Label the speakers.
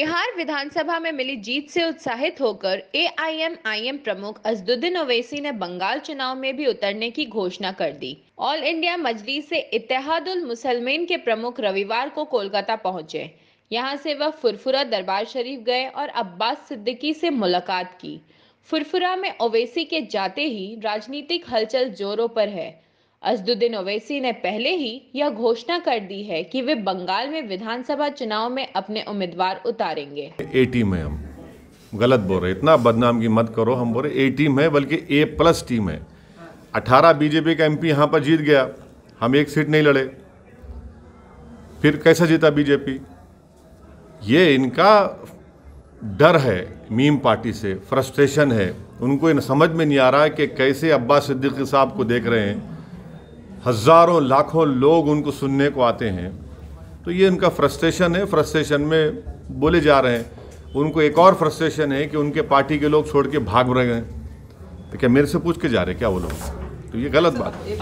Speaker 1: बिहार विधानसभा में मिली जीत से उत्साहित होकर एआईएमआईएम प्रमुख अजदुद्दीन ओवैसी ने बंगाल चुनाव में भी उतरने की घोषणा कर दी ऑल इंडिया मजलिस से इतिहादुल मुसलमान के प्रमुख रविवार को कोलकाता पहुंचे यहां से वह फुरफुरा दरबार शरीफ गए और अब्बास सिद्दीकी से मुलाकात की फुरफुरा में ओवैसी के जाते ही राजनीतिक हलचल जोरों पर है अजदुद्दीन ओवैसी ने पहले ही यह घोषणा कर दी है कि वे बंगाल में विधानसभा चुनाव में अपने उम्मीदवार उतारेंगे
Speaker 2: ए टीम में हम गलत बोल रहे इतना बदनाम की मत करो हम बोल रहे ए टीम है बल्कि ए प्लस टीम है अठारह बीजेपी का एमपी यहाँ पर जीत गया हम एक सीट नहीं लड़े फिर कैसे जीता बीजेपी ये इनका डर है मीम पार्टी से फ्रस्ट्रेशन है उनको इन समझ में नहीं आ रहा है कि कैसे अब्बास सिद्दीकी साहब को देख रहे हैं हज़ारों लाखों लोग उनको सुनने को आते हैं तो ये उनका फ्रस्ट्रेशन है फ्रस्ट्रेशन में बोले जा रहे हैं उनको एक और फ्रस्ट्रेशन है कि उनके पार्टी के लोग छोड़ के भाग रहे हैं तो क्या मेरे से पूछ के जा रहे हैं क्या वो लोग तो ये गलत बात है